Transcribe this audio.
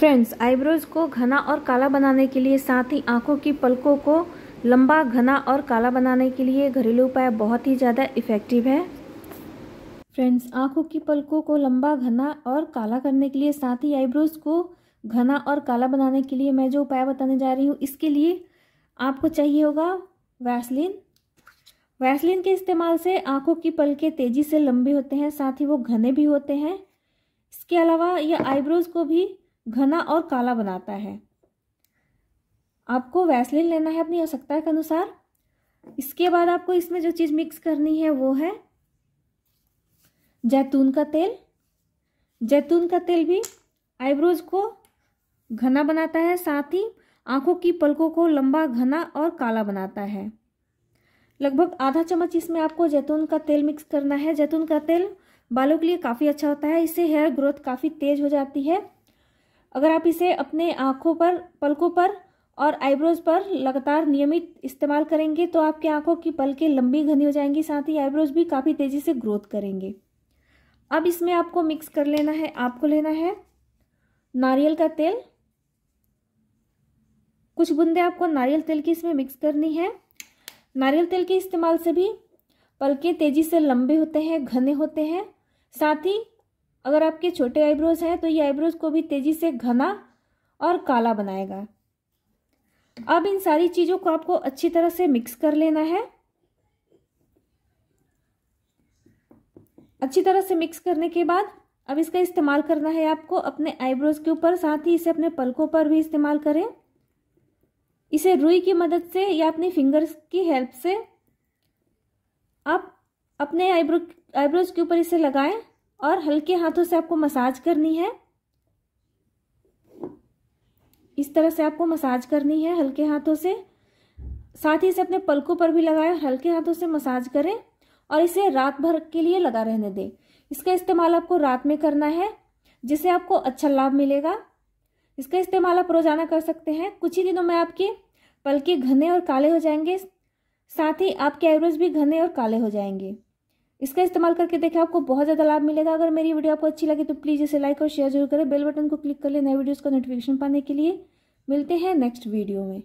friends eyebrows को घना और काला बनाने के लिए साथ ही आंखों की पलकों को लंबा घना और काला बनाने के लिए घरेलू उपाय बहुत ही ज़्यादा इफ़ेक्टिव है फ्रेंड्स आंखों की पलकों को लंबा घना और काला करने के लिए साथ ही आईब्रोज को घना और काला बनाने के लिए मैं जो उपाय बताने जा रही हूँ इसके लिए आपको चाहिए होगा वैसलिन वैसलिन के इस्तेमाल से आंखों की पलकें तेज़ी से लंबे होते हैं साथ ही वो घने भी होते हैं इसके अलावा यह आईब्रोज को भी घना और काला बनाता है आपको वैसलिन लेना है अपनी आवश्यकता के अनुसार इसके बाद आपको इसमें जो चीज़ मिक्स करनी है वो है जैतून का तेल जैतून का तेल भी आईब्रोज को घना बनाता है साथ ही आंखों की पलकों को लंबा घना और काला बनाता है लगभग आधा चम्मच इसमें आपको जैतून का तेल मिक्स करना है जैतून का तेल बालों के लिए काफ़ी अच्छा होता है इससे हेयर ग्रोथ काफ़ी तेज़ हो जाती है अगर आप इसे अपने आँखों पर पलकों पर और आईब्रोज पर लगातार नियमित इस्तेमाल करेंगे तो आपके आँखों की पलकें लंबी घनी हो जाएंगी साथ ही आईब्रोज भी काफ़ी तेज़ी से ग्रोथ करेंगे अब इसमें आपको मिक्स कर लेना है आपको लेना है नारियल का तेल कुछ बूंदे आपको नारियल तेल की इसमें मिक्स करनी है नारियल तेल के इस्तेमाल से भी पलके तेज़ी से लंबे होते हैं घने होते हैं साथ ही अगर आपके छोटे आईब्रोज हैं तो ये आईब्रोज को भी तेज़ी से घना और काला बनाएगा अब इन सारी चीज़ों को आपको अच्छी तरह से मिक्स कर लेना है अच्छी तरह से मिक्स करने के बाद अब इसका इस्तेमाल करना है आपको अपने आईब्रोज के ऊपर साथ ही इसे अपने पलकों पर भी इस्तेमाल करें इसे रुई की मदद से या अपने फिंगर्स की हेल्प से आप अपने आईब्रो आईब्रोज के ऊपर इसे लगाएं और हल्के हाथों से आपको मसाज करनी है इस तरह से आपको मसाज करनी है हल्के हाथों से साथ ही इसे अपने पलकों पर भी लगाएं और हल्के हाथों से मसाज करें और इसे रात भर के लिए लगा रहने दें इसका इस्तेमाल आपको रात में करना है जिससे आपको अच्छा लाभ मिलेगा इसका इस्तेमाल आप रोजाना कर सकते हैं कुछ ही दिनों में आपके पलके घने और काले हो जाएंगे साथ ही आपके आईब्रोज भी घने और काले हो जाएंगे इसका इस्तेमाल करके देखें आपको बहुत ज़्यादा लाभ मिलेगा अगर मेरी वीडियो आपको अच्छी लगे तो प्लीज़ इसे लाइक और शेयर जरूर करें बेल बटन को क्लिक कर ले नए वीडियोज़ का नोटिफिकेशन पाने के लिए मिलते हैं नेक्स्ट वीडियो में